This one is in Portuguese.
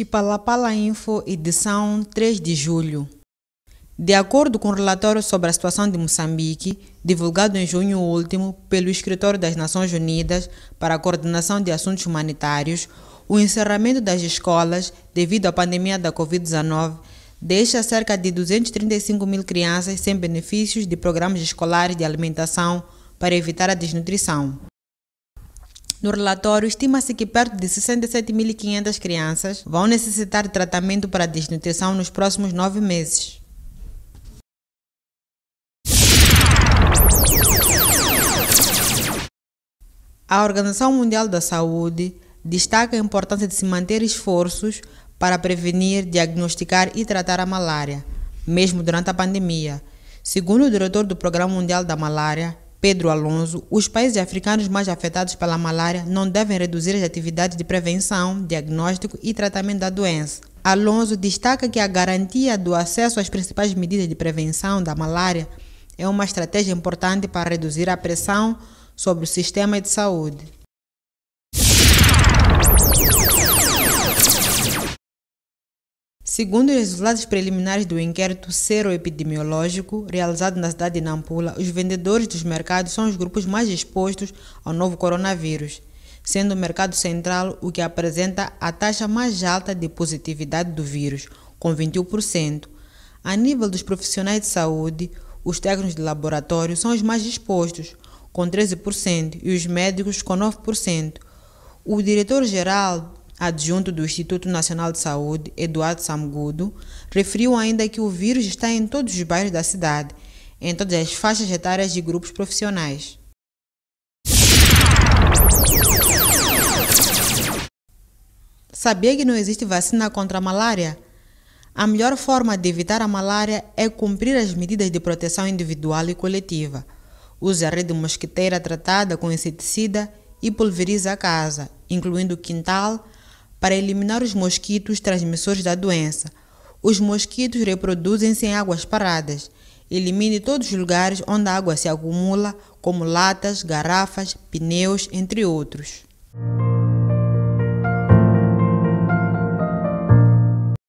Chipalapala Info, edição 3 de julho. De acordo com o relatório sobre a situação de Moçambique, divulgado em junho último pelo Escritório das Nações Unidas para a Coordenação de Assuntos Humanitários, o encerramento das escolas devido à pandemia da Covid-19 deixa cerca de 235 mil crianças sem benefícios de programas escolares de alimentação para evitar a desnutrição. No relatório, estima-se que perto de 67.500 crianças vão necessitar de tratamento para desnutrição nos próximos nove meses. A Organização Mundial da Saúde destaca a importância de se manter esforços para prevenir, diagnosticar e tratar a malária, mesmo durante a pandemia. Segundo o diretor do Programa Mundial da Malária, Pedro Alonso, os países africanos mais afetados pela malária não devem reduzir as atividades de prevenção, diagnóstico e tratamento da doença. Alonso destaca que a garantia do acesso às principais medidas de prevenção da malária é uma estratégia importante para reduzir a pressão sobre o sistema de saúde. Segundo os resultados preliminares do inquérito seroepidemiológico realizado na cidade de Nampula, os vendedores dos mercados são os grupos mais expostos ao novo coronavírus, sendo o mercado central o que apresenta a taxa mais alta de positividade do vírus, com 21%. A nível dos profissionais de saúde, os técnicos de laboratório são os mais expostos, com 13%, e os médicos, com 9%. O diretor-geral adjunto do Instituto Nacional de Saúde, Eduardo Samgudo, referiu ainda que o vírus está em todos os bairros da cidade, em todas as faixas etárias de grupos profissionais. Sabia que não existe vacina contra a malária? A melhor forma de evitar a malária é cumprir as medidas de proteção individual e coletiva. Use a rede mosquiteira tratada com inseticida e pulverize a casa, incluindo o quintal, para eliminar os mosquitos transmissores da doença. Os mosquitos reproduzem-se em águas paradas. Elimine todos os lugares onde a água se acumula, como latas, garrafas, pneus, entre outros.